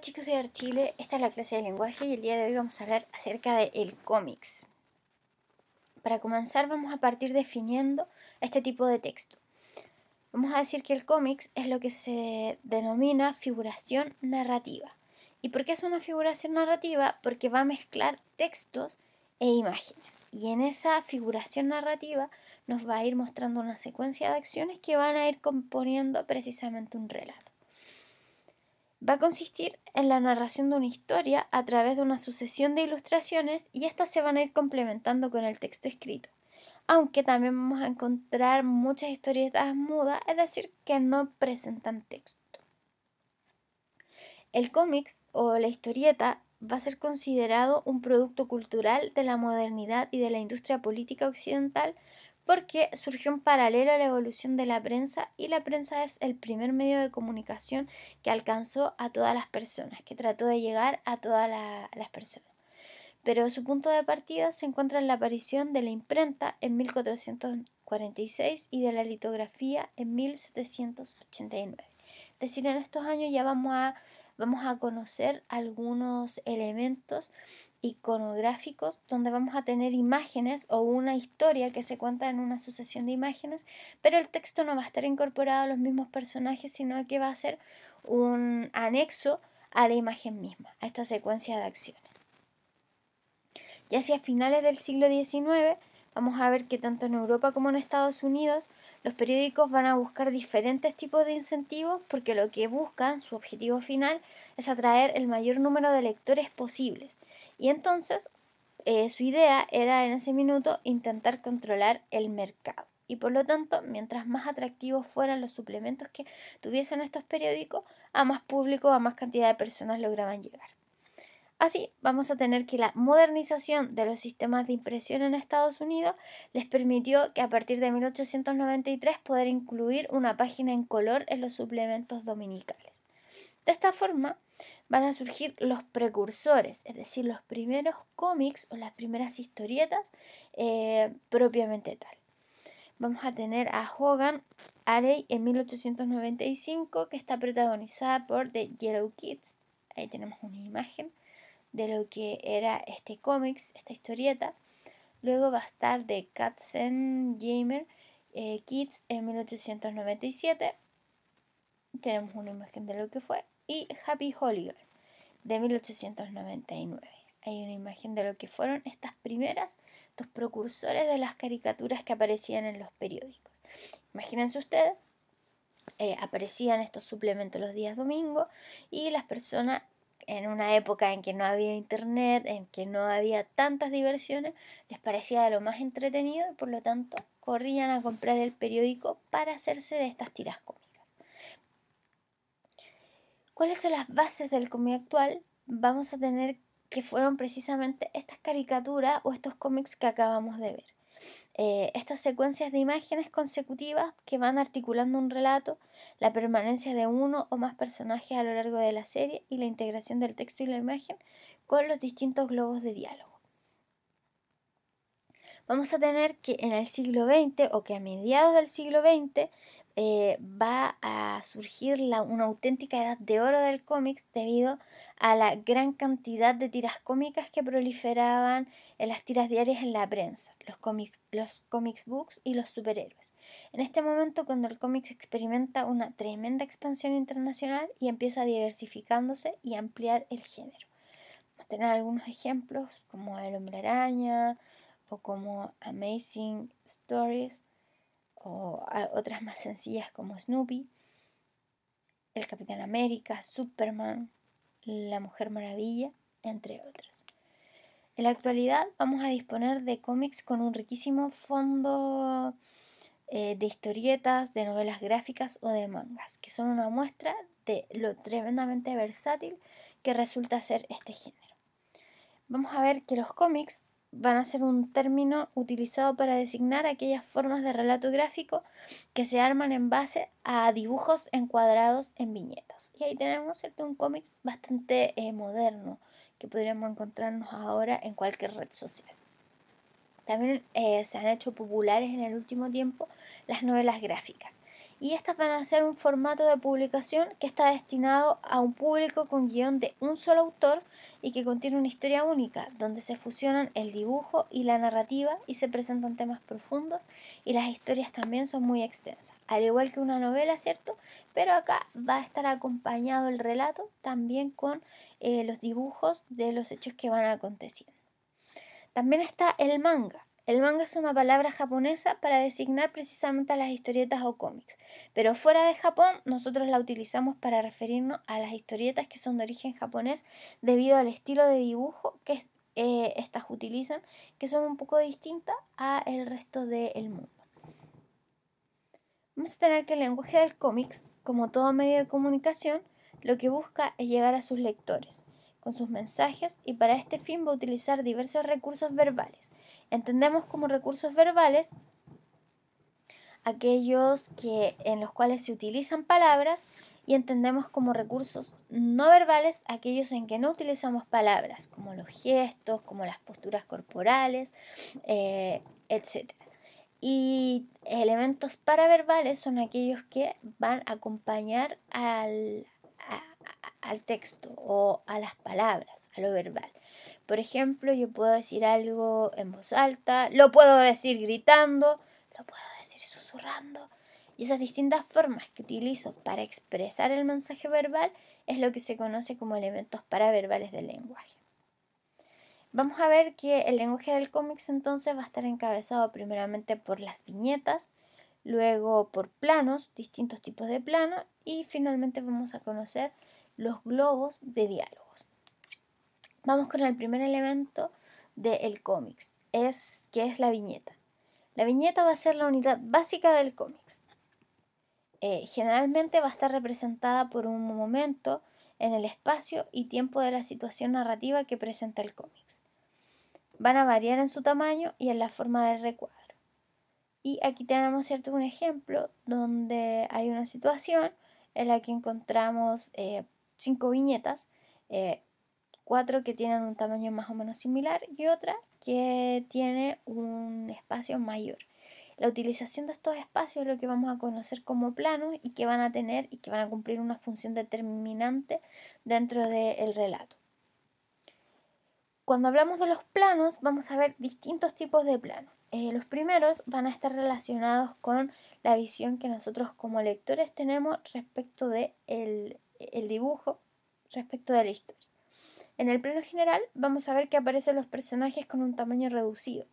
chicos de Archile, esta es la clase de lenguaje y el día de hoy vamos a hablar acerca del cómics. Para comenzar vamos a partir definiendo este tipo de texto. Vamos a decir que el cómics es lo que se denomina figuración narrativa. ¿Y por qué es una figuración narrativa? Porque va a mezclar textos e imágenes. Y en esa figuración narrativa nos va a ir mostrando una secuencia de acciones que van a ir componiendo precisamente un relato va a consistir en la narración de una historia a través de una sucesión de ilustraciones y estas se van a ir complementando con el texto escrito. Aunque también vamos a encontrar muchas historietas mudas, es decir, que no presentan texto. El cómics o la historieta va a ser considerado un producto cultural de la modernidad y de la industria política occidental porque surgió en paralelo a la evolución de la prensa y la prensa es el primer medio de comunicación que alcanzó a todas las personas, que trató de llegar a todas las personas. Pero su punto de partida se encuentra en la aparición de la imprenta en 1446 y de la litografía en 1789. Es decir, en estos años ya vamos a, vamos a conocer algunos elementos iconográficos donde vamos a tener imágenes o una historia que se cuenta en una sucesión de imágenes, pero el texto no va a estar incorporado a los mismos personajes, sino que va a ser un anexo a la imagen misma, a esta secuencia de acciones. Y hacia finales del siglo XIX vamos a ver que tanto en Europa como en Estados Unidos los periódicos van a buscar diferentes tipos de incentivos porque lo que buscan, su objetivo final, es atraer el mayor número de lectores posibles. Y entonces eh, su idea era en ese minuto intentar controlar el mercado. Y por lo tanto, mientras más atractivos fueran los suplementos que tuviesen estos periódicos, a más público, a más cantidad de personas lograban llegar. Así, vamos a tener que la modernización de los sistemas de impresión en Estados Unidos les permitió que a partir de 1893 poder incluir una página en color en los suplementos dominicales. De esta forma van a surgir los precursores, es decir, los primeros cómics o las primeras historietas eh, propiamente tal. Vamos a tener a Hogan Alley en 1895, que está protagonizada por The Yellow Kids. Ahí tenemos una imagen de lo que era este cómics, esta historieta. Luego va a estar de Cats Gamer eh, Kids en 1897. Tenemos una imagen de lo que fue. Y Happy Hollywood. de 1899. Hay una imagen de lo que fueron estas primeras, estos precursores de las caricaturas que aparecían en los periódicos. Imagínense ustedes, eh, aparecían estos suplementos los días domingo y las personas en una época en que no había internet, en que no había tantas diversiones, les parecía de lo más entretenido y por lo tanto corrían a comprar el periódico para hacerse de estas tiras cómicas. ¿Cuáles son las bases del cómic actual? Vamos a tener que fueron precisamente estas caricaturas o estos cómics que acabamos de ver. Eh, estas secuencias de imágenes consecutivas que van articulando un relato, la permanencia de uno o más personajes a lo largo de la serie y la integración del texto y la imagen con los distintos globos de diálogo. Vamos a tener que en el siglo XX o que a mediados del siglo XX eh, va a surgir una auténtica edad de oro del cómics debido a la gran cantidad de tiras cómicas que proliferaban en las tiras diarias en la prensa, los cómics, los books y los superhéroes. En este momento, cuando el cómics experimenta una tremenda expansión internacional y empieza diversificándose y ampliar el género. Vamos a tener algunos ejemplos como El Hombre Araña o como Amazing Stories o otras más sencillas como Snoopy, el Capitán América, Superman, la Mujer Maravilla, entre otros. En la actualidad vamos a disponer de cómics con un riquísimo fondo eh, de historietas, de novelas gráficas o de mangas, que son una muestra de lo tremendamente versátil que resulta ser este género. Vamos a ver que los cómics van a ser un término utilizado para designar aquellas formas de relato gráfico que se arman en base a dibujos encuadrados en viñetas. Y ahí tenemos ¿cierto? un cómic bastante eh, moderno que podríamos encontrarnos ahora en cualquier red social. También eh, se han hecho populares en el último tiempo las novelas gráficas. Y estas van a ser un formato de publicación que está destinado a un público con guión de un solo autor y que contiene una historia única, donde se fusionan el dibujo y la narrativa y se presentan temas profundos y las historias también son muy extensas, al igual que una novela, ¿cierto? Pero acá va a estar acompañado el relato también con eh, los dibujos de los hechos que van a aconteciendo. También está el manga. El manga es una palabra japonesa para designar precisamente a las historietas o cómics, pero fuera de Japón nosotros la utilizamos para referirnos a las historietas que son de origen japonés debido al estilo de dibujo que eh, estas utilizan, que son un poco distintas a el resto del mundo. Vamos a tener que el lenguaje del cómics, como todo medio de comunicación, lo que busca es llegar a sus lectores con sus mensajes y para este fin va a utilizar diversos recursos verbales. Entendemos como recursos verbales aquellos que, en los cuales se utilizan palabras y entendemos como recursos no verbales aquellos en que no utilizamos palabras, como los gestos, como las posturas corporales, eh, etc. Y elementos paraverbales son aquellos que van a acompañar al, al texto o a las palabras, a lo verbal. Por ejemplo, yo puedo decir algo en voz alta, lo puedo decir gritando, lo puedo decir susurrando. Y esas distintas formas que utilizo para expresar el mensaje verbal es lo que se conoce como elementos paraverbales del lenguaje. Vamos a ver que el lenguaje del cómics entonces va a estar encabezado primeramente por las viñetas, luego por planos, distintos tipos de planos y finalmente vamos a conocer los globos de diálogos. Vamos con el primer elemento del cómics, es, que es la viñeta. La viñeta va a ser la unidad básica del cómics. Eh, generalmente va a estar representada por un momento en el espacio y tiempo de la situación narrativa que presenta el cómics. Van a variar en su tamaño y en la forma del recuadro. Y aquí tenemos cierto un ejemplo donde hay una situación en la que encontramos eh, cinco viñetas, eh, cuatro que tienen un tamaño más o menos similar y otra que tiene un espacio mayor. La utilización de estos espacios es lo que vamos a conocer como planos y que van a tener y que van a cumplir una función determinante dentro del relato. Cuando hablamos de los planos, vamos a ver distintos tipos de planos. Eh, los primeros van a estar relacionados con la visión que nosotros como lectores tenemos respecto de el, el dibujo respecto de la historia. En el plano general vamos a ver que aparecen los personajes con un tamaño reducido,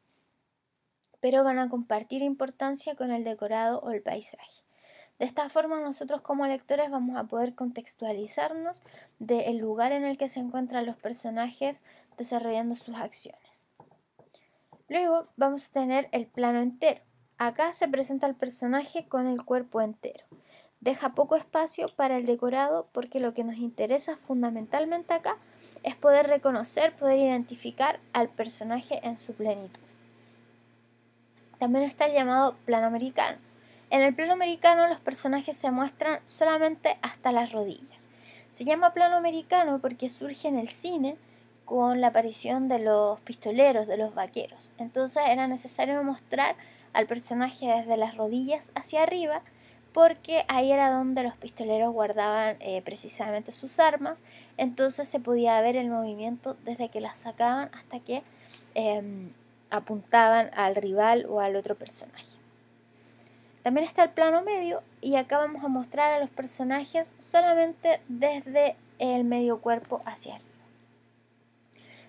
pero van a compartir importancia con el decorado o el paisaje. De esta forma nosotros como lectores vamos a poder contextualizarnos del lugar en el que se encuentran los personajes desarrollando sus acciones. Luego vamos a tener el plano entero. Acá se presenta el personaje con el cuerpo entero. Deja poco espacio para el decorado porque lo que nos interesa fundamentalmente acá es poder reconocer, poder identificar al personaje en su plenitud. También está el llamado plano americano. En el plano americano los personajes se muestran solamente hasta las rodillas. Se llama plano americano porque surge en el cine con la aparición de los pistoleros, de los vaqueros. Entonces era necesario mostrar al personaje desde las rodillas hacia arriba porque ahí era donde los pistoleros guardaban eh, precisamente sus armas, entonces se podía ver el movimiento desde que las sacaban hasta que em, apuntaban al rival o al otro personaje. También está el plano medio y acá vamos a mostrar a los personajes solamente desde el medio cuerpo hacia arriba.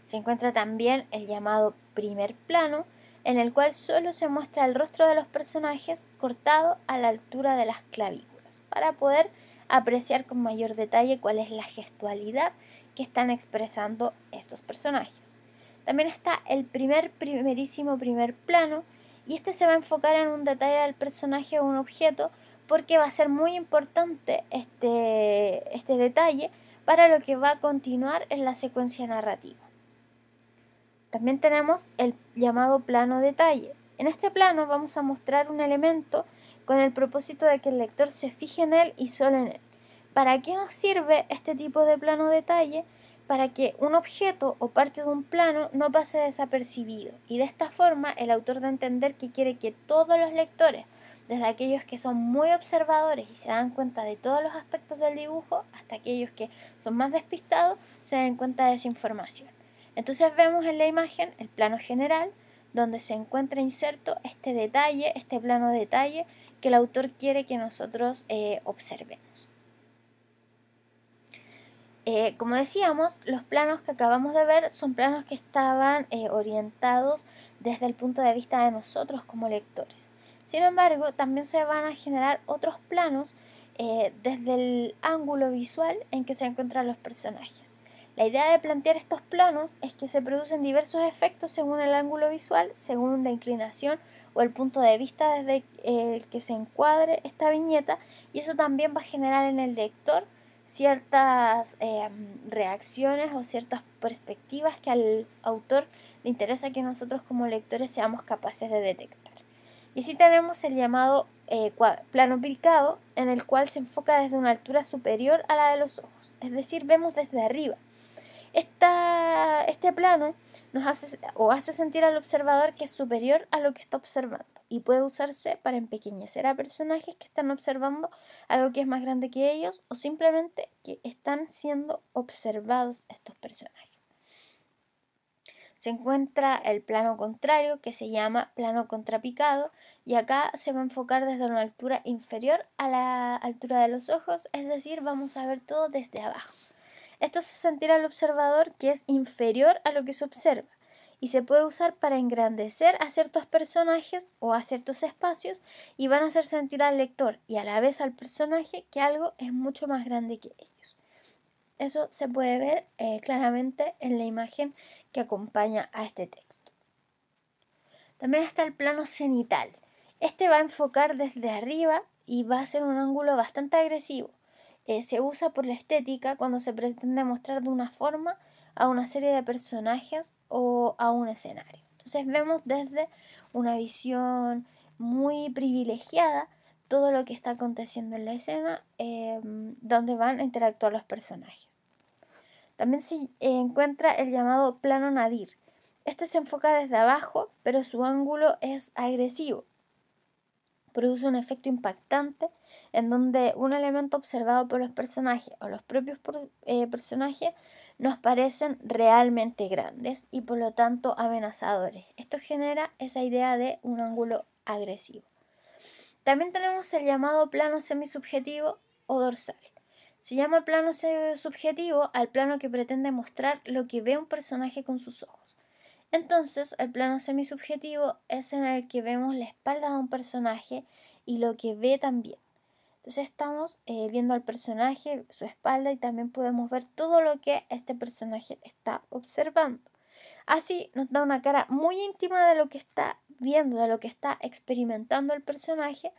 Se encuentra también el llamado primer plano, en el cual solo se muestra el rostro de los personajes cortado a la altura de las clavículas, para poder apreciar con mayor detalle cuál es la gestualidad que están expresando estos personajes. También está el primer, primerísimo primer plano, y este se va a enfocar en un detalle del personaje o un objeto, porque va a ser muy importante este, este detalle para lo que va a continuar en la secuencia narrativa. También tenemos el llamado plano detalle. En este plano vamos a mostrar un elemento con el propósito de que el lector se fije en él y solo en él. ¿Para qué nos sirve este tipo de plano detalle? Para que un objeto o parte de un plano no pase desapercibido y de esta forma el autor da a entender que quiere que todos los lectores, desde aquellos que son muy observadores y se dan cuenta de todos los aspectos del dibujo hasta aquellos que son más despistados, se den cuenta de esa información. Entonces vemos en la imagen el plano general, donde se encuentra inserto este detalle, este plano detalle que el autor quiere que nosotros eh, observemos. Eh, como decíamos, los planos que acabamos de ver son planos que estaban eh, orientados desde el punto de vista de nosotros como lectores. Sin embargo, también se van a generar otros planos desde el ángulo visual en que se encuentran los personajes. La idea de plantear estos planos es que se producen diversos efectos según el ángulo visual, según la inclinación o el punto de vista desde el eh, que se encuadre esta viñeta y eso también va a generar en el lector ciertas em, reacciones o ciertas perspectivas que al autor le interesa que nosotros como lectores seamos capaces de detectar. Y si tenemos el llamado eh, plano picado, en el cual se enfoca desde una altura superior a la de los ojos, es decir, vemos desde arriba este plano nos hace o hace sentir al observador que es superior a lo que está observando y puede usarse para empequeñecer a personajes que están observando algo que es más grande que ellos o simplemente que están siendo observados estos personajes. Se encuentra el plano contrario que se llama plano contrapicado y acá se va a enfocar desde una altura inferior a la altura de los ojos, es decir, vamos a ver todo desde abajo. Esto se sentirá al observador que es inferior a lo que se observa y se puede usar para engrandecer a ciertos personajes o a ciertos espacios y van a hacer sentir al lector y a la vez al personaje que algo es mucho más grande que ellos. Eso se puede ver eh, claramente en la imagen que acompaña a este texto. También está el plano cenital. Este va a enfocar desde arriba y va a ser un ángulo bastante agresivo eh, se usa por la estética cuando se pretende mostrar de una forma a una serie de personajes o a un escenario. Entonces vemos desde una visión muy privilegiada todo lo que está aconteciendo en la escena eh, donde van a interactuar los personajes. También se encuentra el llamado plano nadir. Este se enfoca desde abajo, pero su ángulo es agresivo produce un efecto impactante en donde un elemento observado por los personajes o los propios eh, personajes nos parecen realmente grandes y por lo tanto amenazadores. Esto genera esa idea de un ángulo agresivo. También tenemos el llamado plano semisubjetivo o dorsal. Se llama plano subjetivo al plano que pretende mostrar lo que ve un personaje con sus ojos. Entonces, el plano semisubjetivo es en el que vemos la espalda de un personaje y lo que ve también. Entonces estamos eh, viendo al personaje, su espalda y también podemos ver todo lo que este personaje está observando. Así nos da una cara muy íntima de lo que está viendo, de lo que está experimentando el personaje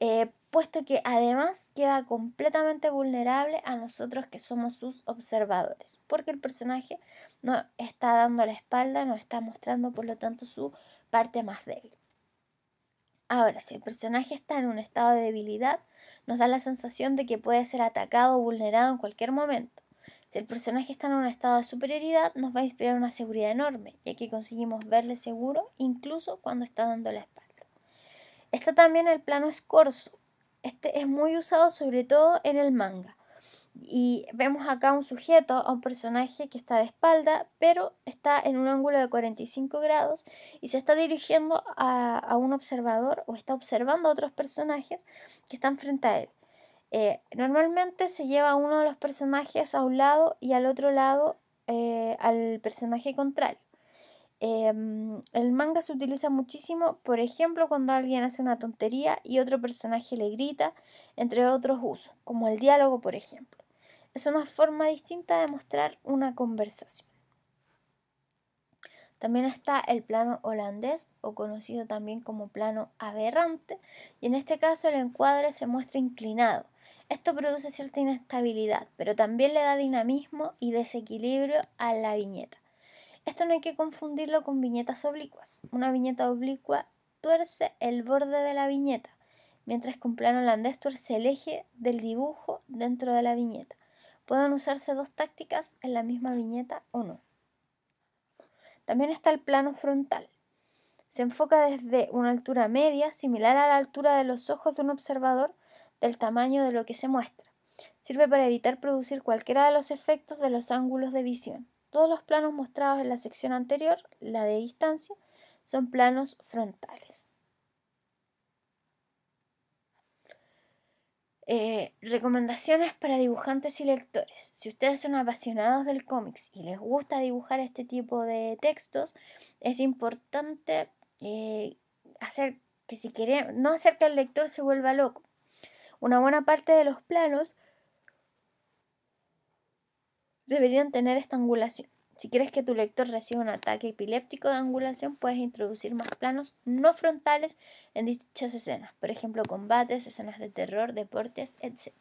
eh, puesto que además queda completamente vulnerable a nosotros que somos sus observadores, porque el personaje no está dando la espalda, no está mostrando por lo tanto su parte más débil. Ahora, si el personaje está en un estado de debilidad, nos da la sensación de que puede ser atacado o vulnerado en cualquier momento. Si el personaje está en un estado de superioridad, nos va a inspirar una seguridad enorme, ya que conseguimos verle seguro incluso cuando está dando la espalda. Está también el plano escorzo. Este es muy usado sobre todo en el manga. Y vemos acá un sujeto, a un personaje que está de espalda, pero está en un ángulo de 45 grados y se está dirigiendo a, un observador o está observando a otros personajes que están frente a él. Eh, normalmente se lleva uno de los personajes a un lado y al otro lado eh, al personaje contrario. Em, el manga se utiliza muchísimo, por ejemplo, cuando alguien hace una tontería y otro personaje le grita, entre otros usos, como el diálogo, por ejemplo. Es una forma distinta de mostrar una conversación. También está el plano holandés, o conocido también como plano aberrante, y en este caso el encuadre se muestra inclinado. Esto produce cierta inestabilidad, pero también le da dinamismo y desequilibrio a la viñeta. Esto no hay que confundirlo con viñetas oblicuas. Una viñeta oblicua tuerce el borde de la viñeta, mientras que un plano holandés tuerce el eje del dibujo dentro de la viñeta. Pueden usarse dos tácticas en la misma viñeta o no. También está el plano frontal. Se enfoca desde una altura media, similar a la altura de los ojos de un observador, del tamaño de lo que se muestra. Sirve para evitar producir cualquiera de los efectos de los ángulos de visión. Todos los planos mostrados en la sección anterior, la de distancia, son planos frontales. Eh, recomendaciones para dibujantes y lectores. Si ustedes son apasionados del cómics y les gusta dibujar este tipo de textos, es importante eh, hacer que si queremos, no hacer que el lector se vuelva loco. Una buena parte de los planos deberían tener esta angulación... Si quieres que tu lector reciba un ataque epiléptico de angulación, puedes introducir más planos no frontales en dichas escenas, por ejemplo, combates, escenas de terror, deportes, etc.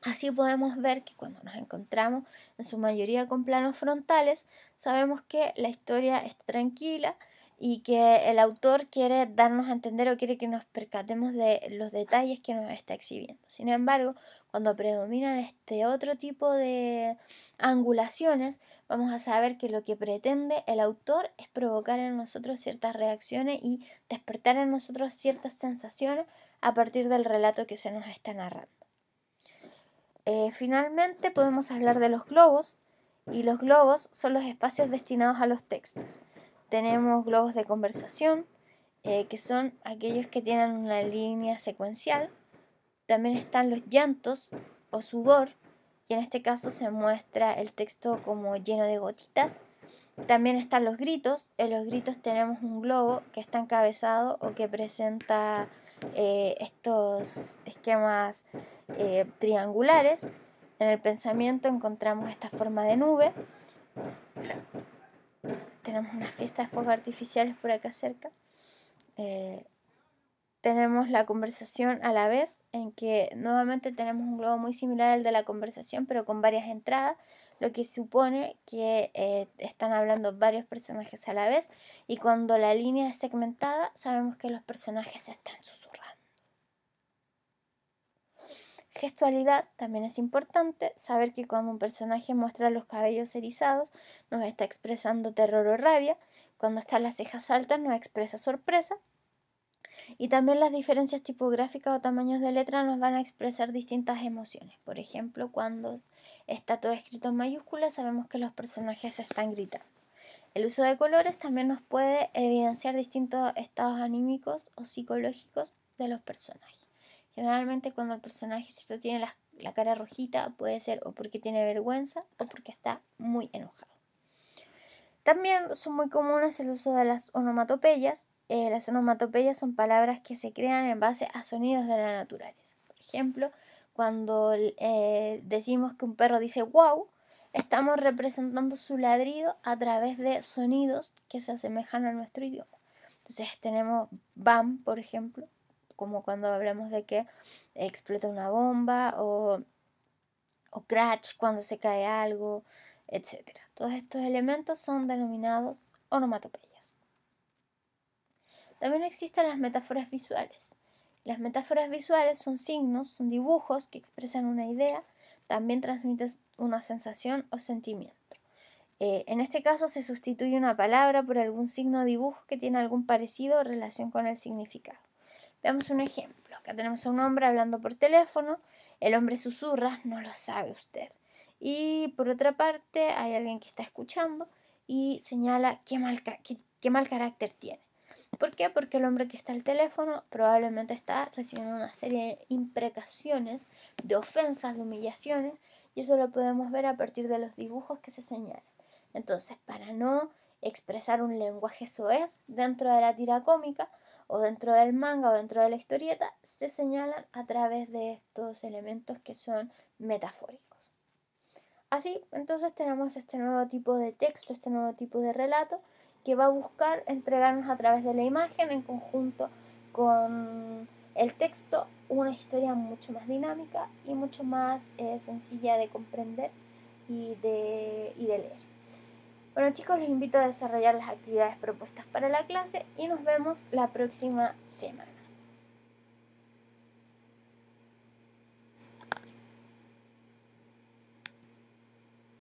Así podemos ver que cuando nos encontramos en su mayoría con planos frontales, sabemos que la historia está tranquila y que el autor quiere darnos a entender o quiere que nos percatemos de los detalles que nos está exhibiendo. Sin embargo, cuando predominan este otro tipo de angulaciones, vamos a saber que lo que pretende el autor es provocar en nosotros ciertas reacciones y despertar en nosotros ciertas sensaciones a partir del relato que se nos está narrando. Eh, finalmente podemos hablar de los globos y los globos son los espacios destinados a los textos. Tenemos globos de conversación, eh, que son aquellos que tienen una línea secuencial, también están los llantos o sudor, y en este caso se muestra el texto como lleno de gotitas. También están los gritos. En los gritos tenemos un globo que está encabezado o que presenta eh, estos esquemas eh, triangulares. En el pensamiento encontramos esta forma de nube. Tenemos unas fiestas de fuego artificiales por acá cerca. Eh, tenemos la conversación a la vez, en que nuevamente tenemos un globo muy similar al de la conversación, pero con varias entradas, lo que supone que eh, están hablando varios personajes a la vez, y cuando la línea es segmentada, sabemos que los personajes están susurrando. Gestualidad también es importante, saber que cuando un personaje muestra los cabellos erizados nos está expresando terror o rabia, cuando están las cejas altas nos expresa sorpresa, y también las diferencias tipográficas o tamaños de letra nos van a expresar distintas emociones. Por ejemplo, cuando está todo escrito en mayúsculas, sabemos que los personajes están gritando. El uso de colores también nos puede evidenciar distintos estados anímicos o psicológicos de los personajes. Generalmente cuando el personaje tiene la, la cara rojita puede ser o porque tiene vergüenza o porque está muy enojado. También son muy comunes el uso de las onomatopeyas, eh, las onomatopeyas son palabras que se crean en base a sonidos de la naturaleza. Por ejemplo, cuando eh, decimos que un perro dice wow, estamos representando su ladrido a través de sonidos que se asemejan a nuestro idioma. Entonces tenemos bam, por ejemplo, como cuando hablamos de que explota una bomba o, o crash cuando se cae algo, etc. Todos estos elementos son denominados onomatopeyas. También existen las metáforas visuales. Las metáforas visuales son signos, son dibujos que expresan una idea, también transmiten una sensación o sentimiento. Eh, en este caso se sustituye una palabra por algún signo o dibujo que tiene algún parecido o relación con el significado. Veamos un ejemplo. Acá tenemos a un hombre hablando por teléfono. El hombre susurra, no lo sabe usted. Y por otra parte hay alguien que está escuchando y señala qué mal carácter tiene. ¿Por qué? Porque el hombre que está al teléfono probablemente está recibiendo una serie de imprecaciones, de ofensas, de humillaciones, y eso lo podemos ver a partir de los dibujos que se señalan. Entonces, para no expresar un lenguaje soez dentro de la tira cómica, o dentro del manga, o dentro de la historieta, se señalan a través de estos elementos que son metafóricos. Así, entonces tenemos este nuevo tipo de texto, este nuevo tipo de relato, que va a buscar entregarnos a través de la imagen en conjunto con el texto una historia mucho más dinámica y mucho más eh, sencilla de comprender y de, y de leer. Bueno chicos, les invito a desarrollar las actividades propuestas para la clase y nos vemos la próxima semana.